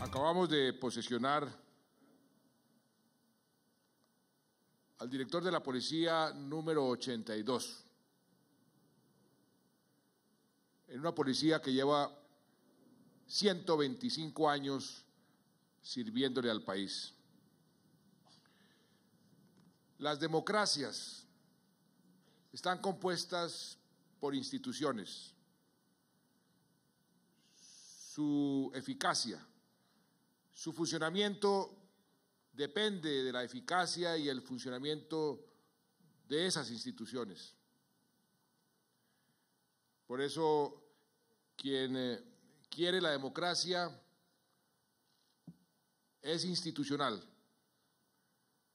Acabamos de posesionar al director de la policía número 82, en una policía que lleva 125 años sirviéndole al país. Las democracias están compuestas por instituciones. Su eficacia, su funcionamiento depende de la eficacia y el funcionamiento de esas instituciones. Por eso, quien eh, quiere la democracia es institucional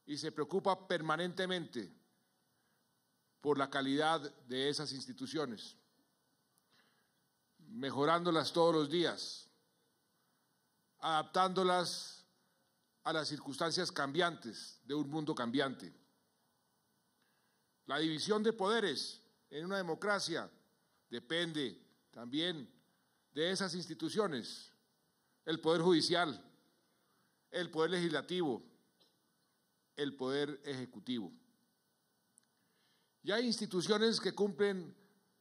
y se preocupa permanentemente por la calidad de esas instituciones, mejorándolas todos los días, adaptándolas a las circunstancias cambiantes de un mundo cambiante. La división de poderes en una democracia depende también de esas instituciones, el Poder Judicial, el Poder Legislativo, el Poder Ejecutivo. Y hay instituciones que cumplen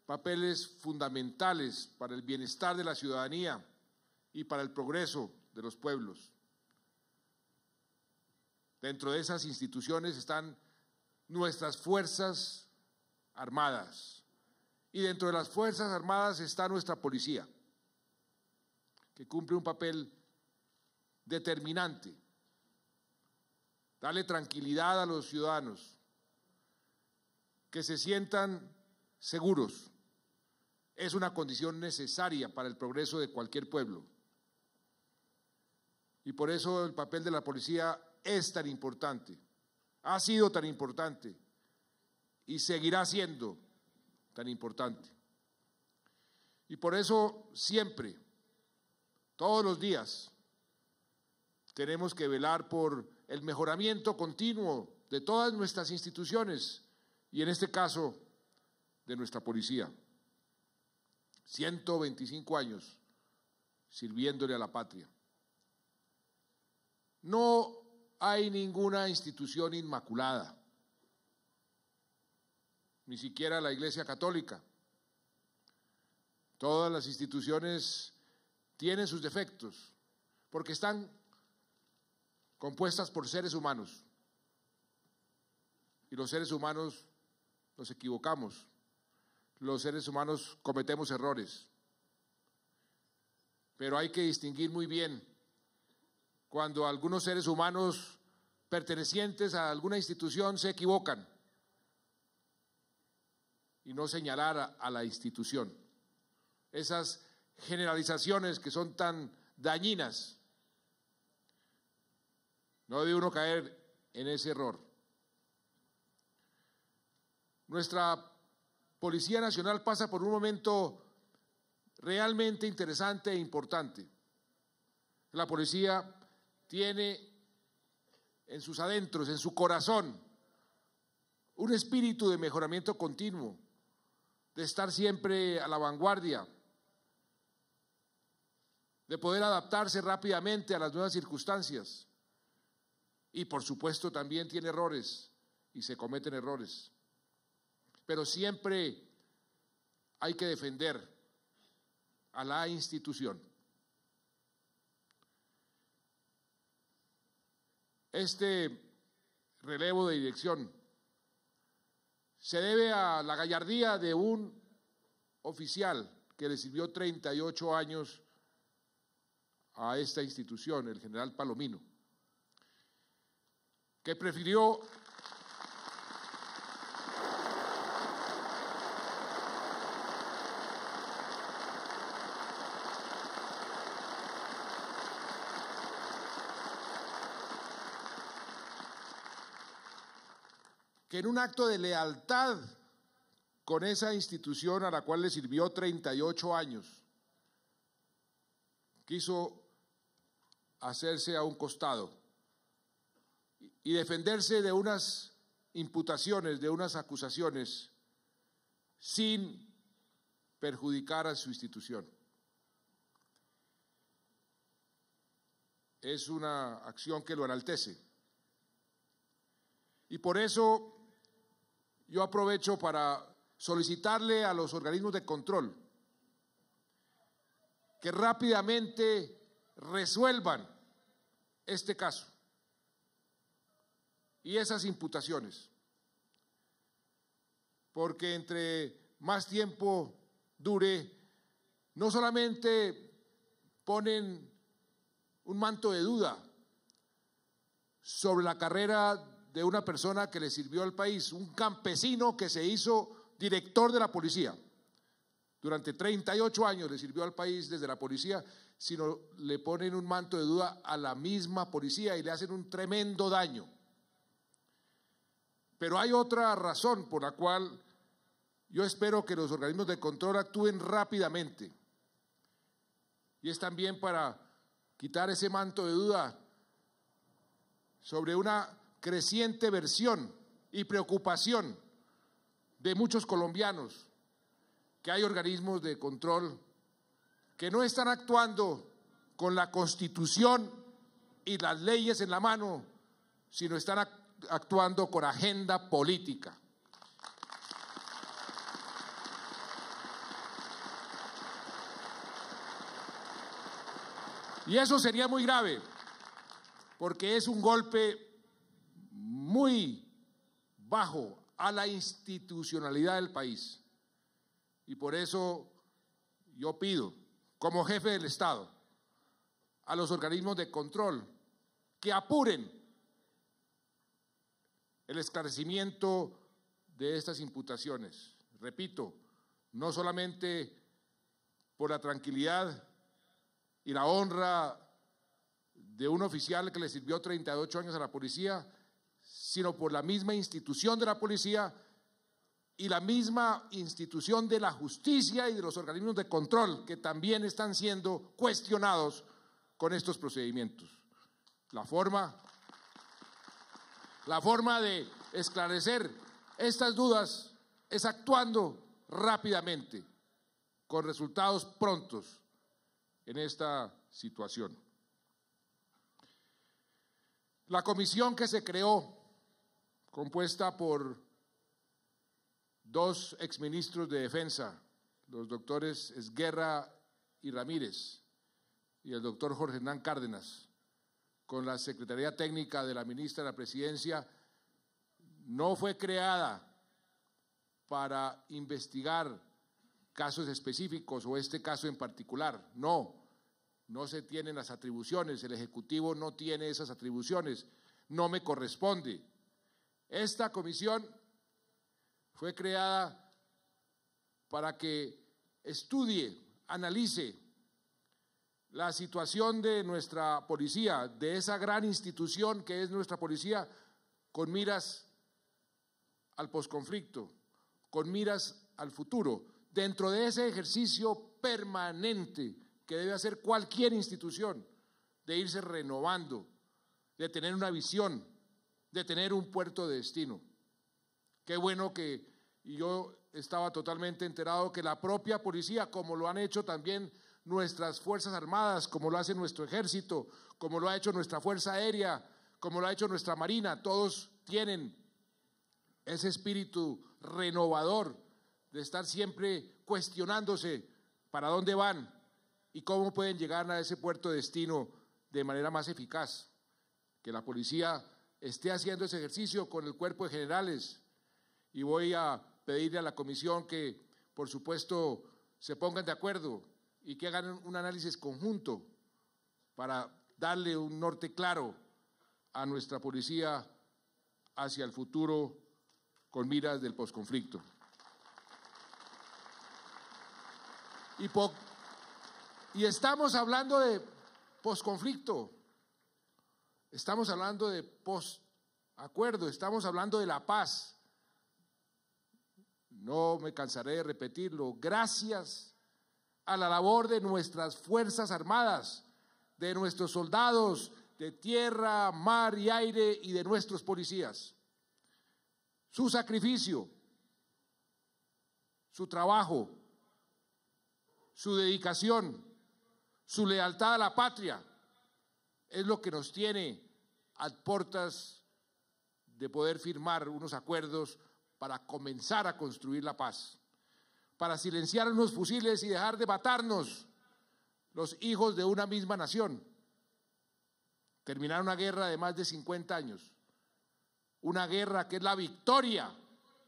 papeles fundamentales para el bienestar de la ciudadanía y para el progreso de los pueblos. Dentro de esas instituciones están nuestras Fuerzas Armadas y dentro de las Fuerzas Armadas está nuestra policía, que cumple un papel determinante, darle tranquilidad a los ciudadanos, que se sientan seguros. Es una condición necesaria para el progreso de cualquier pueblo. Y por eso el papel de la policía es tan importante, ha sido tan importante y seguirá siendo tan importante. Y por eso siempre, todos los días, tenemos que velar por el mejoramiento continuo de todas nuestras instituciones y en este caso de nuestra policía. 125 años sirviéndole a la patria. No hay ninguna institución inmaculada, ni siquiera la Iglesia Católica. Todas las instituciones tienen sus defectos, porque están compuestas por seres humanos. Y los seres humanos nos equivocamos. Los seres humanos cometemos errores. Pero hay que distinguir muy bien cuando algunos seres humanos pertenecientes a alguna institución se equivocan y no señalar a, la institución. Esas generalizaciones que son tan dañinas. No debe uno caer en ese error. Nuestra Policía Nacional pasa por un momento realmente interesante e importante. La policía tiene en sus adentros, en su corazón, un espíritu de mejoramiento continuo, de estar siempre a la vanguardia, de poder adaptarse rápidamente a las nuevas circunstancias. Y por supuesto también tiene errores y se cometen errores pero siempre hay que defender a la institución. Este relevo de dirección se debe a la gallardía de un oficial que le sirvió 38 años a esta institución, el general Palomino, que prefirió que en un acto de lealtad con esa institución a la cual le sirvió 38 años, quiso hacerse a un costado y defenderse de unas imputaciones, de unas acusaciones, sin perjudicar a su institución. Es una acción que lo enaltece. Y por eso yo aprovecho para solicitarle a los organismos de control que rápidamente resuelvan este caso y esas imputaciones, porque entre más tiempo dure, no solamente ponen un manto de duda sobre la carrera de una persona que le sirvió al país, un campesino que se hizo director de la policía. Durante 38 años le sirvió al país desde la policía, sino le ponen un manto de duda a la misma policía y le hacen un tremendo daño. Pero hay otra razón por la cual yo espero que los organismos de control actúen rápidamente. Y es también para quitar ese manto de duda sobre una creciente versión y preocupación de muchos colombianos que hay organismos de control que no están actuando con la constitución y las leyes en la mano, sino están actuando con agenda política. Y eso sería muy grave, porque es un golpe muy bajo a la institucionalidad del país. Y por eso yo pido, como jefe del Estado, a los organismos de control que apuren el esclarecimiento de estas imputaciones. Repito, no solamente por la tranquilidad y la honra de un oficial que le sirvió 38 años a la policía, sino por la misma institución de la policía y la misma institución de la justicia y de los organismos de control que también están siendo cuestionados con estos procedimientos. La forma, de esclarecer estas dudas es actuando rápidamente, con resultados prontos en esta situación. La comisión que se creó compuesta por dos exministros de defensa, los doctores Esguerra y Ramírez y el doctor Jorge Hernán Cárdenas, con la Secretaría Técnica de la Ministra de la Presidencia, no fue creada para investigar casos específicos o este caso en particular. No, no se tienen las atribuciones, el Ejecutivo no tiene esas atribuciones, no me corresponde. Esta comisión fue creada para que estudie, analice la situación de nuestra policía, de esa gran institución que es nuestra policía, con miras al posconflicto, con miras al futuro, dentro de ese ejercicio permanente que debe hacer cualquier institución, de irse renovando, de tener una visión, de tener un puerto de destino. Qué bueno que yo estaba totalmente enterado que la propia policía, como lo han hecho también nuestras Fuerzas Armadas, como lo hace nuestro ejército, como lo ha hecho nuestra Fuerza Aérea, como lo ha hecho nuestra Marina, todos tienen ese espíritu renovador de estar siempre cuestionándose para dónde van y cómo pueden llegar a ese puerto de destino de manera más eficaz. Que la policía esté haciendo ese ejercicio con el cuerpo de generales. Y voy a pedirle a la comisión que, por supuesto, se pongan de acuerdo y que hagan un análisis conjunto para darle un norte claro a nuestra policía hacia el futuro con miras del posconflicto. Y, y estamos hablando de posconflicto. Estamos hablando de post acuerdo, estamos hablando de la paz. No me cansaré de repetirlo. Gracias a la labor de nuestras Fuerzas Armadas, de nuestros soldados de tierra, mar y aire y de nuestros policías. Su sacrificio, su trabajo, su dedicación, su lealtad a la patria es lo que nos tiene a puertas de poder firmar unos acuerdos para comenzar a construir la paz, para silenciar unos fusiles y dejar de matarnos los hijos de una misma nación, terminar una guerra de más de 50 años, una guerra que es la victoria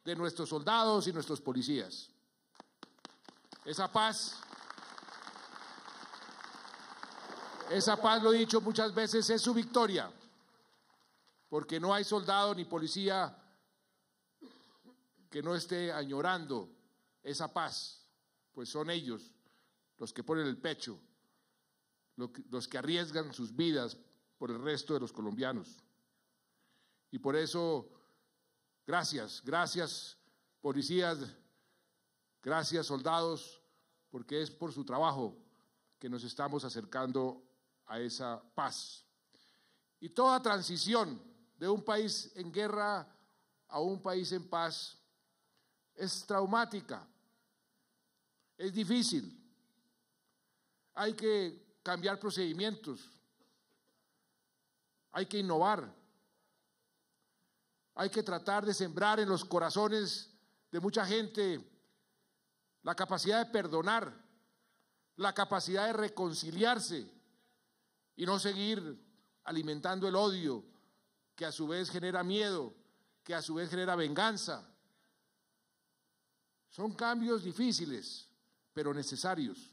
de nuestros soldados y nuestros policías. Esa paz, esa paz, lo he dicho muchas veces, es su victoria porque no hay soldado ni policía que no esté añorando esa paz, pues son ellos los que ponen el pecho, los que arriesgan sus vidas por el resto de los colombianos. Y por eso, gracias, gracias policías, gracias soldados, porque es por su trabajo que nos estamos acercando a esa paz. Y toda transición de un país en guerra a un país en paz es traumática, es difícil. Hay que cambiar procedimientos, hay que innovar, hay que tratar de sembrar en los corazones de mucha gente la capacidad de perdonar, la capacidad de reconciliarse y no seguir alimentando el odio que a su vez genera miedo, que a su vez genera venganza. Son cambios difíciles, pero necesarios.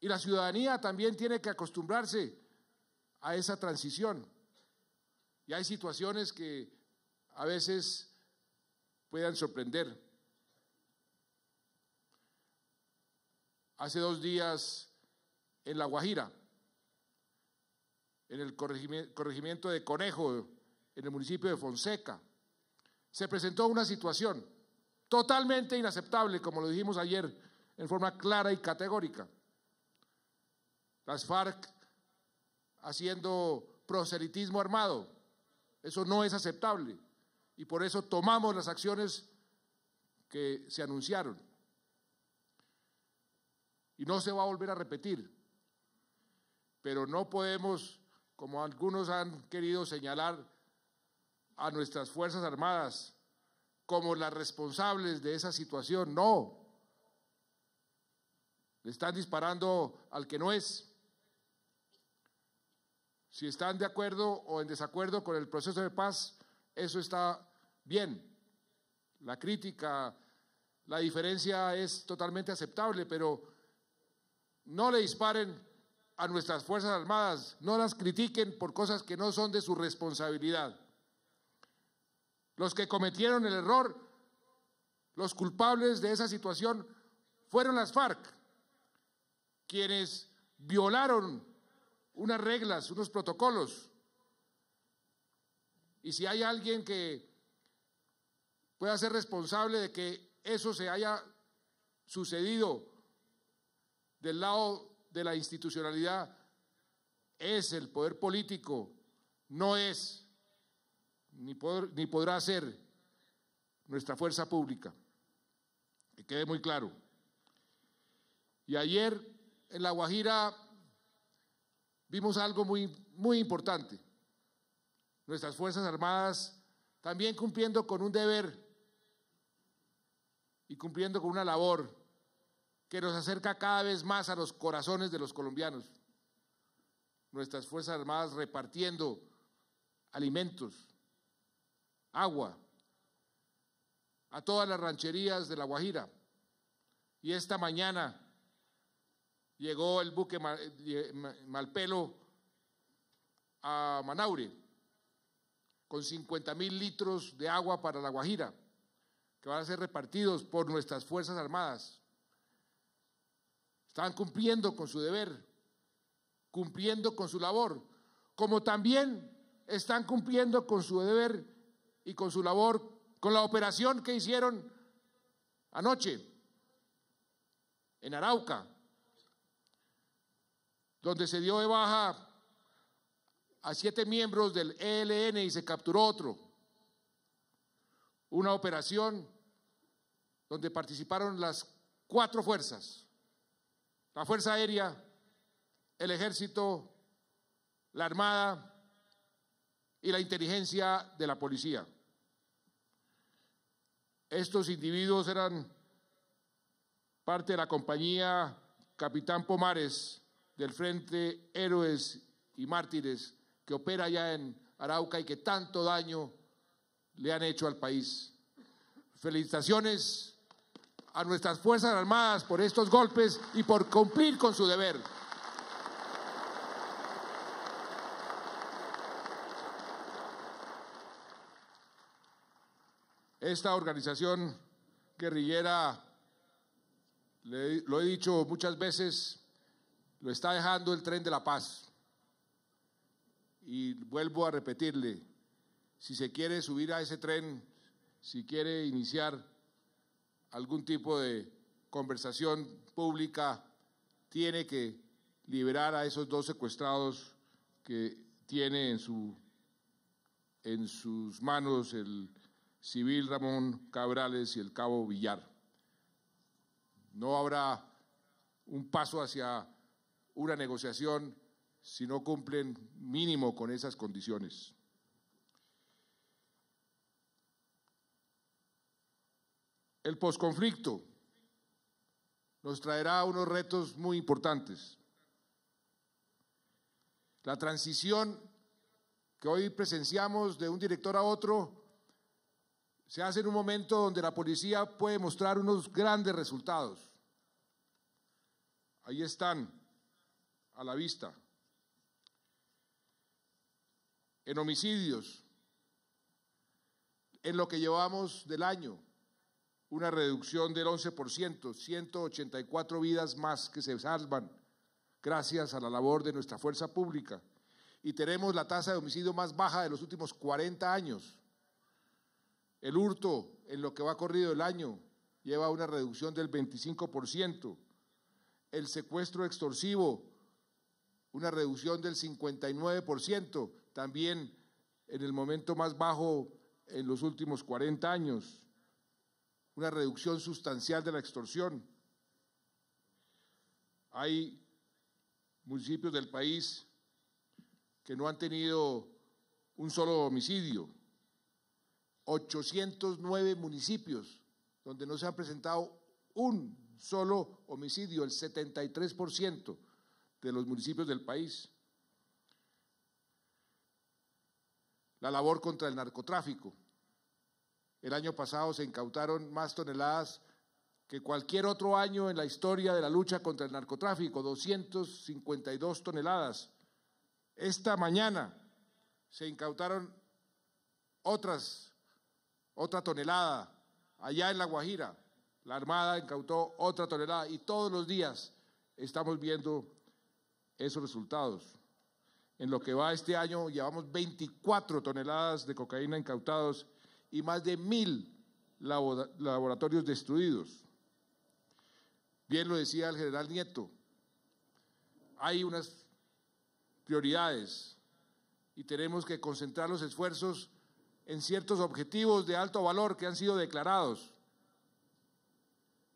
Y la ciudadanía también tiene que acostumbrarse a esa transición. Y hay situaciones que a veces puedan sorprender. Hace dos días en La Guajira, en el corregimiento de Conejo, en el municipio de Fonseca, se presentó una situación totalmente inaceptable, como lo dijimos ayer en forma clara y categórica. Las FARC haciendo proselitismo armado, eso no es aceptable y por eso tomamos las acciones que se anunciaron. Y no se va a volver a repetir, pero no podemos como algunos han querido señalar a nuestras Fuerzas Armadas como las responsables de esa situación. No, le están disparando al que no es. Si están de acuerdo o en desacuerdo con el proceso de paz, eso está bien. La crítica, la diferencia es totalmente aceptable, pero no le disparen a nuestras Fuerzas Armadas, no las critiquen por cosas que no son de su responsabilidad. Los que cometieron el error, los culpables de esa situación, fueron las FARC, quienes violaron unas reglas, unos protocolos. Y si hay alguien que pueda ser responsable de que eso se haya sucedido del lado de la institucionalidad es el poder político, no es ni, ni podrá ser nuestra fuerza pública. Que quede muy claro. Y ayer en La Guajira vimos algo muy, muy importante. Nuestras Fuerzas Armadas también cumpliendo con un deber y cumpliendo con una labor que nos acerca cada vez más a los corazones de los colombianos. Nuestras Fuerzas Armadas repartiendo alimentos, agua, a todas las rancherías de La Guajira. Y esta mañana llegó el buque eh, Malpelo a Manaure con 50 mil litros de agua para La Guajira, que van a ser repartidos por nuestras Fuerzas Armadas. Están cumpliendo con su deber, cumpliendo con su labor, como también están cumpliendo con su deber y con su labor, con la operación que hicieron anoche en Arauca, donde se dio de baja a siete miembros del ELN y se capturó otro. Una operación donde participaron las cuatro fuerzas la Fuerza Aérea, el Ejército, la Armada y la inteligencia de la policía. Estos individuos eran parte de la compañía Capitán Pomares del Frente Héroes y Mártires que opera ya en Arauca y que tanto daño le han hecho al país. Felicitaciones a nuestras Fuerzas Armadas por estos golpes y por cumplir con su deber. Esta organización guerrillera, lo he dicho muchas veces, lo está dejando el tren de la paz. Y vuelvo a repetirle, si se quiere subir a ese tren, si quiere iniciar algún tipo de conversación pública tiene que liberar a esos dos secuestrados que tiene en, su, en sus manos el civil Ramón Cabrales y el cabo Villar. No habrá un paso hacia una negociación si no cumplen mínimo con esas condiciones. El posconflicto nos traerá unos retos muy importantes. La transición que hoy presenciamos de un director a otro se hace en un momento donde la policía puede mostrar unos grandes resultados. Ahí están, a la vista. En homicidios, en lo que llevamos del año, una reducción del 11%, 184 vidas más que se salvan gracias a la labor de nuestra fuerza pública. Y tenemos la tasa de homicidio más baja de los últimos 40 años. El hurto, en lo que va corrido el año, lleva una reducción del 25%. El secuestro extorsivo, una reducción del 59%, también en el momento más bajo en los últimos 40 años una reducción sustancial de la extorsión. Hay municipios del país que no han tenido un solo homicidio, 809 municipios donde no se ha presentado un solo homicidio, el 73% de los municipios del país. La labor contra el narcotráfico, el año pasado se incautaron más toneladas que cualquier otro año en la historia de la lucha contra el narcotráfico, 252 toneladas. Esta mañana se incautaron otras, otra tonelada allá en La Guajira. La Armada incautó otra tonelada y todos los días estamos viendo esos resultados. En lo que va este año llevamos 24 toneladas de cocaína incautados y más de mil laboratorios destruidos. Bien lo decía el general Nieto, hay unas prioridades y tenemos que concentrar los esfuerzos en ciertos objetivos de alto valor que han sido declarados.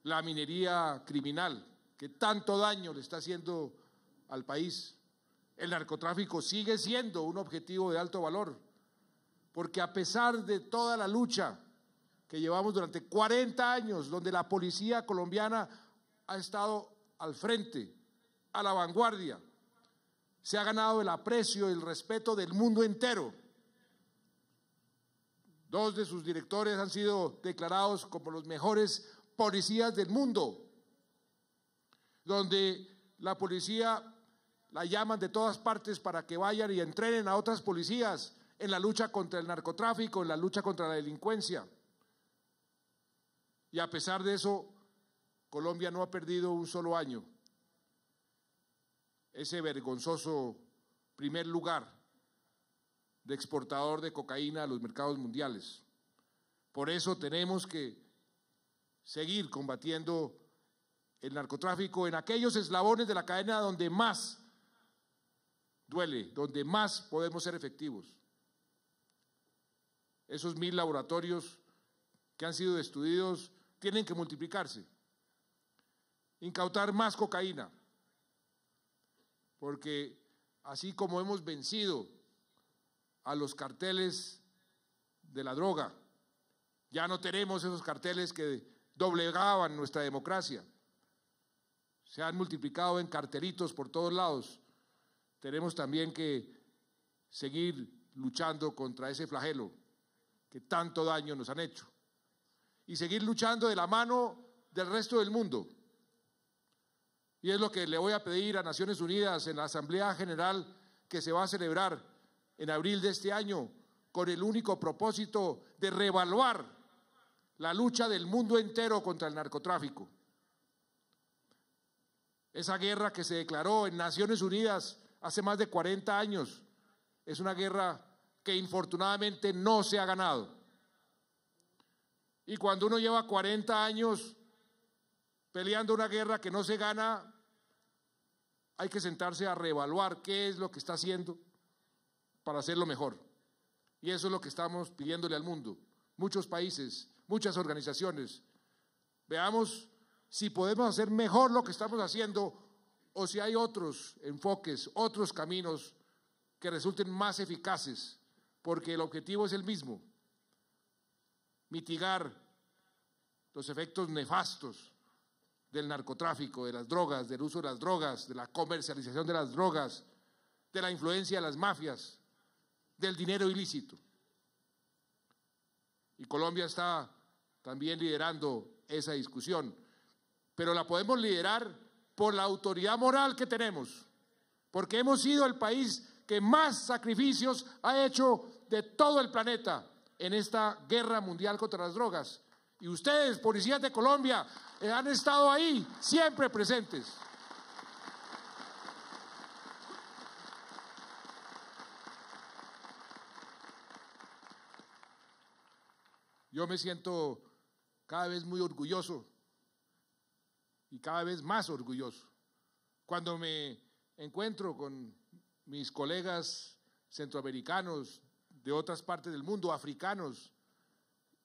La minería criminal, que tanto daño le está haciendo al país. El narcotráfico sigue siendo un objetivo de alto valor porque a pesar de toda la lucha que llevamos durante 40 años, donde la policía colombiana ha estado al frente, a la vanguardia, se ha ganado el aprecio y el respeto del mundo entero. Dos de sus directores han sido declarados como los mejores policías del mundo, donde la policía la llaman de todas partes para que vayan y entrenen a otras policías en la lucha contra el narcotráfico, en la lucha contra la delincuencia. Y a pesar de eso, Colombia no ha perdido un solo año. Ese vergonzoso primer lugar de exportador de cocaína a los mercados mundiales. Por eso tenemos que seguir combatiendo el narcotráfico en aquellos eslabones de la cadena donde más duele, donde más podemos ser efectivos. Esos mil laboratorios que han sido destruidos tienen que multiplicarse. Incautar más cocaína, porque así como hemos vencido a los carteles de la droga, ya no tenemos esos carteles que doblegaban nuestra democracia. Se han multiplicado en cartelitos por todos lados. Tenemos también que seguir luchando contra ese flagelo que tanto daño nos han hecho. Y seguir luchando de la mano del resto del mundo. Y es lo que le voy a pedir a Naciones Unidas en la Asamblea General que se va a celebrar en abril de este año con el único propósito de revaluar la lucha del mundo entero contra el narcotráfico. Esa guerra que se declaró en Naciones Unidas hace más de 40 años es una guerra que infortunadamente no se ha ganado. Y cuando uno lleva 40 años peleando una guerra que no se gana, hay que sentarse a reevaluar qué es lo que está haciendo para hacerlo mejor. Y eso es lo que estamos pidiéndole al mundo, muchos países, muchas organizaciones. Veamos si podemos hacer mejor lo que estamos haciendo o si hay otros enfoques, otros caminos que resulten más eficaces porque el objetivo es el mismo, mitigar los efectos nefastos del narcotráfico, de las drogas, del uso de las drogas, de la comercialización de las drogas, de la influencia de las mafias, del dinero ilícito. Y Colombia está también liderando esa discusión, pero la podemos liderar por la autoridad moral que tenemos, porque hemos sido el país que más sacrificios ha hecho de todo el planeta en esta guerra mundial contra las drogas. Y ustedes, policías de Colombia, eh, han estado ahí, siempre presentes. Yo me siento cada vez muy orgulloso y cada vez más orgulloso cuando me encuentro con mis colegas centroamericanos, de otras partes del mundo, africanos,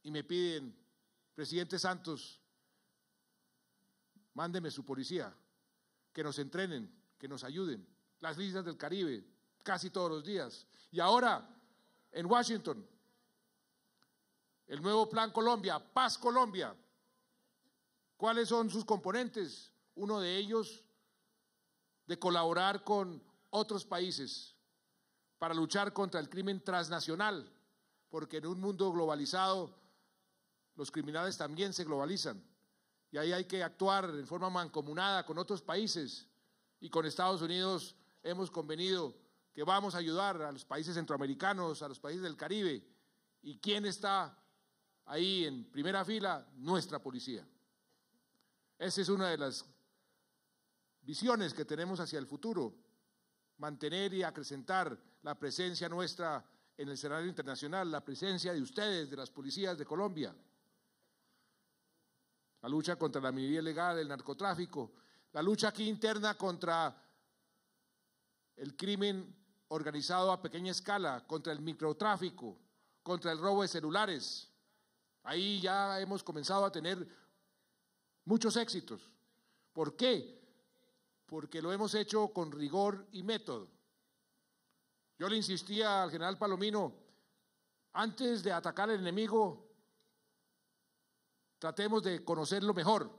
y me piden, presidente Santos, mándeme su policía, que nos entrenen, que nos ayuden. Las listas del Caribe, casi todos los días. Y ahora, en Washington, el nuevo Plan Colombia, Paz Colombia. ¿Cuáles son sus componentes? Uno de ellos, de colaborar con otros países para luchar contra el crimen transnacional, porque en un mundo globalizado los criminales también se globalizan y ahí hay que actuar en forma mancomunada con otros países y con Estados Unidos hemos convenido que vamos a ayudar a los países centroamericanos, a los países del Caribe y quién está ahí en primera fila, nuestra policía. Esa es una de las visiones que tenemos hacia el futuro, mantener y acrecentar la presencia nuestra en el escenario internacional, la presencia de ustedes, de las policías de Colombia, la lucha contra la minería ilegal, el narcotráfico, la lucha aquí interna contra el crimen organizado a pequeña escala, contra el microtráfico, contra el robo de celulares. Ahí ya hemos comenzado a tener muchos éxitos. ¿Por qué? Porque lo hemos hecho con rigor y método. Yo le insistía al general Palomino, antes de atacar al enemigo, tratemos de conocerlo mejor.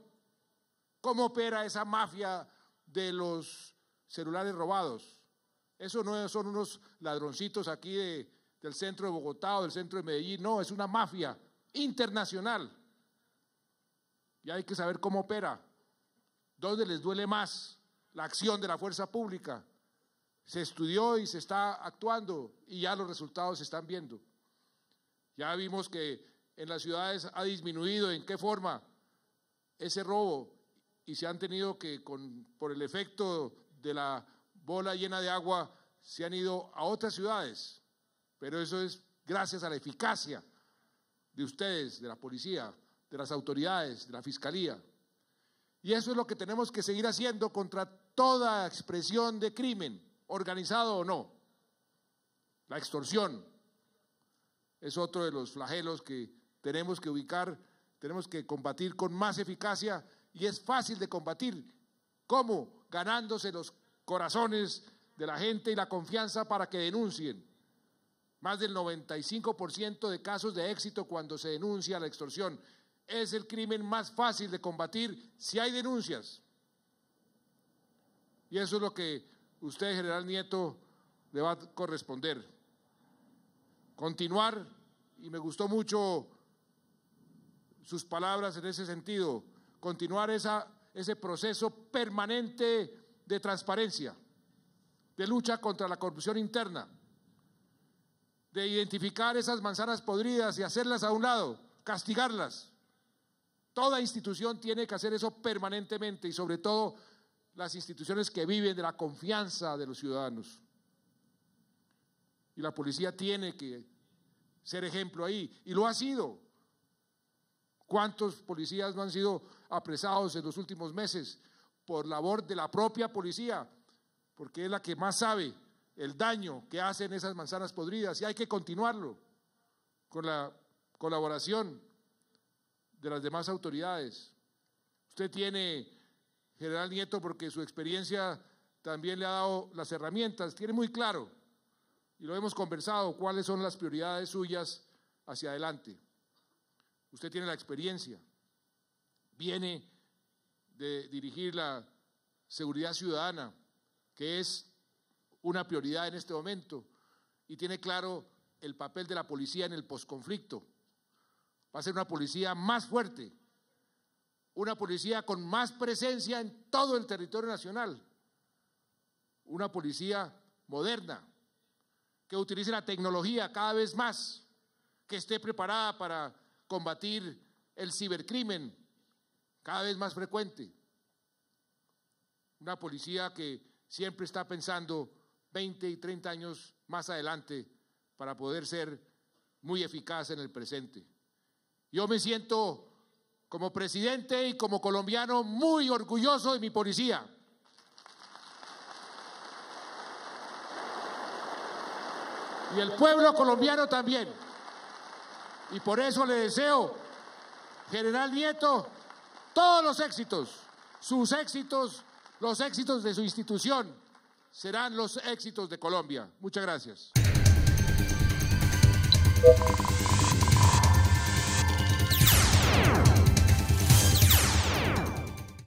¿Cómo opera esa mafia de los celulares robados? Eso no son unos ladroncitos aquí del centro de Bogotá o del centro de Medellín, no, es una mafia internacional. Y hay que saber cómo opera, dónde les duele más la acción de la fuerza pública se estudió y se está actuando y ya los resultados se están viendo. Ya vimos que en las ciudades ha disminuido, ¿en qué forma? Ese robo y se han tenido que, con, por el efecto de la bola llena de agua, se han ido a otras ciudades. Pero eso es gracias a la eficacia de ustedes, de la policía, de las autoridades, de la fiscalía. Y eso es lo que tenemos que seguir haciendo contra toda expresión de crimen organizado o no. La extorsión es otro de los flagelos que tenemos que ubicar, tenemos que combatir con más eficacia y es fácil de combatir. ¿Cómo? Ganándose los corazones de la gente y la confianza para que denuncien. Más del 95% de casos de éxito cuando se denuncia la extorsión. Es el crimen más fácil de combatir si hay denuncias. Y eso es lo que usted, general Nieto, le va a corresponder. Continuar, y me gustó mucho sus palabras en ese sentido, continuar esa, ese proceso permanente de transparencia, de lucha contra la corrupción interna, de identificar esas manzanas podridas y hacerlas a un lado, castigarlas. Toda institución tiene que hacer eso permanentemente y sobre todo las instituciones que viven de la confianza de los ciudadanos. Y la policía tiene que ser ejemplo ahí, y lo ha sido. ¿Cuántos policías no han sido apresados en los últimos meses por labor de la propia policía? Porque es la que más sabe el daño que hacen esas manzanas podridas y hay que continuarlo con la colaboración de las demás autoridades. Usted tiene general Nieto porque su experiencia también le ha dado las herramientas, tiene muy claro, y lo hemos conversado, cuáles son las prioridades suyas hacia adelante. Usted tiene la experiencia, viene de dirigir la seguridad ciudadana, que es una prioridad en este momento, y tiene claro el papel de la policía en el posconflicto. Va a ser una policía más fuerte, una policía con más presencia en todo el territorio nacional, una policía moderna, que utilice la tecnología cada vez más, que esté preparada para combatir el cibercrimen cada vez más frecuente, una policía que siempre está pensando 20 y 30 años más adelante para poder ser muy eficaz en el presente. Yo me siento como presidente y como colombiano muy orgulloso de mi policía. Y el pueblo colombiano también. Y por eso le deseo, general Nieto, todos los éxitos, sus éxitos, los éxitos de su institución, serán los éxitos de Colombia. Muchas gracias.